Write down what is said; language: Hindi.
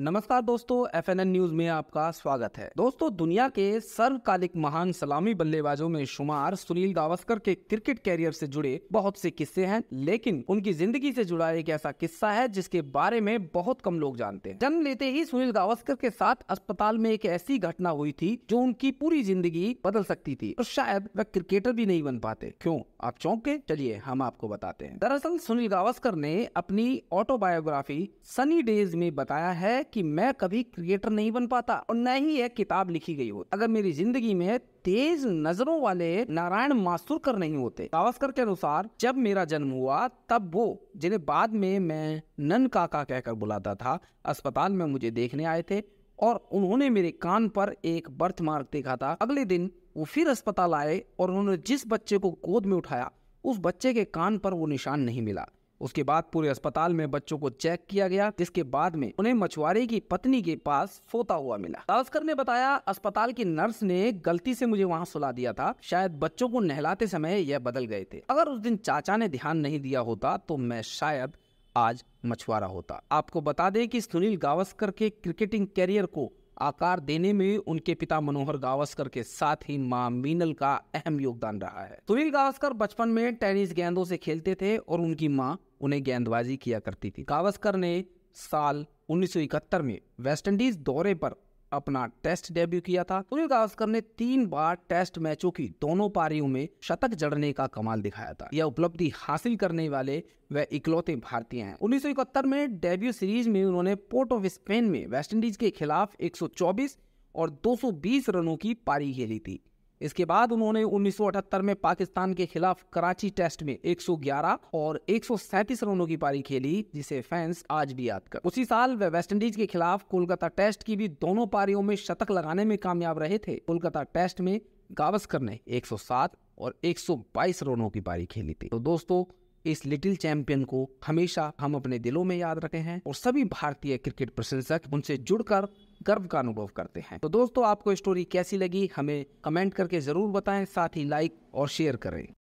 नमस्कार दोस्तों एफ न्यूज में आपका स्वागत है दोस्तों दुनिया के सर्वकालिक महान सलामी बल्लेबाजों में शुमार सुनील गावस्कर के क्रिकेट कैरियर से जुड़े बहुत से किस्से हैं लेकिन उनकी जिंदगी से जुड़ा एक ऐसा किस्सा है जिसके बारे में बहुत कम लोग जानते हैं जन्म लेते ही सुनील गावस्कर के साथ अस्पताल में एक ऐसी घटना हुई थी जो उनकी पूरी जिंदगी बदल सकती थी और शायद वह क्रिकेटर भी नहीं बन पाते क्यों आप चौंके चलिए हम आपको बताते हैं दरअसल सुनील गावस्कर ने अपनी ऑटोबायोग्राफी सनी डेज में बताया है कि मैं कभी क्रिएटर नहीं बन पाता और न ही यह किताब लिखी गई हो अगर मेरी जिंदगी में तेज नजरों वाले नारायण मासूरकर नहीं होते गावस्कर के अनुसार जब मेरा जन्म हुआ तब वो जिन्हें बाद में मैं नन काका कहकर बुलाता था अस्पताल में मुझे देखने आए थे और उन्होंने मेरे कान पर एक बर्थ मार्क देखा था अगले दिन वो फिर अस्पताल आए और उन्होंने जिस बच्चे को गोद में उठाया उस बच्चे के कान पर वो निशान नहीं मिला उसके बाद पूरे अस्पताल में बच्चों को चेक किया गया जिसके बाद में उन्हें मछुआरे की पत्नी के पास सोता हुआ मिला तावस्कर ने बताया अस्पताल की नर्स ने गलती से मुझे वहाँ सुला दिया था शायद बच्चों को नहलाते समय यह बदल गए थे अगर उस दिन चाचा ने ध्यान नहीं दिया होता तो मैं शायद आज मछुआरा होता आपको बता दें कि सुनील गावस्कर के क्रिकेटिंग कैरियर को आकार देने में उनके पिता मनोहर गावस्कर के साथ ही मां मीनल का अहम योगदान रहा है सुनील गावस्कर बचपन में टेनिस गेंदों से खेलते थे और उनकी मां उन्हें गेंदबाजी किया करती थी कावस्कर ने साल 1971 में वेस्टइंडीज दौरे पर अपना टेस्ट डेब्यू किया था सुनील गावस्कर ने तीन बार टेस्ट मैचों की दोनों पारियों में शतक जड़ने का कमाल दिखाया था यह उपलब्धि हासिल करने वाले वे इकलौते भारतीय हैं उन्नीस में डेब्यू सीरीज में उन्होंने पोर्ट ऑफ स्पेन में वेस्टइंडीज के खिलाफ 124 और 220 रनों की पारी खेली थी इसके बाद उन्होंने 1978 में पाकिस्तान के खिलाफ कराची टेस्ट में 111 और एक रनों की पारी खेली जिसे फैंस आज भी याद कर उसी साल वे वेस्टइंडीज के खिलाफ कोलकाता टेस्ट की भी दोनों पारियों में शतक लगाने में कामयाब रहे थे कोलकाता टेस्ट में गावस्कर ने 107 और 122 रनों की पारी खेली थी तो दोस्तों इस लिटिल चैंपियन को हमेशा हम अपने दिलों में याद रखे हैं और सभी भारतीय क्रिकेट प्रशंसक उनसे जुड़कर गर्व का अनुभव करते हैं तो दोस्तों आपको स्टोरी कैसी लगी हमें कमेंट करके ज़रूर बताएं साथ ही लाइक और शेयर करें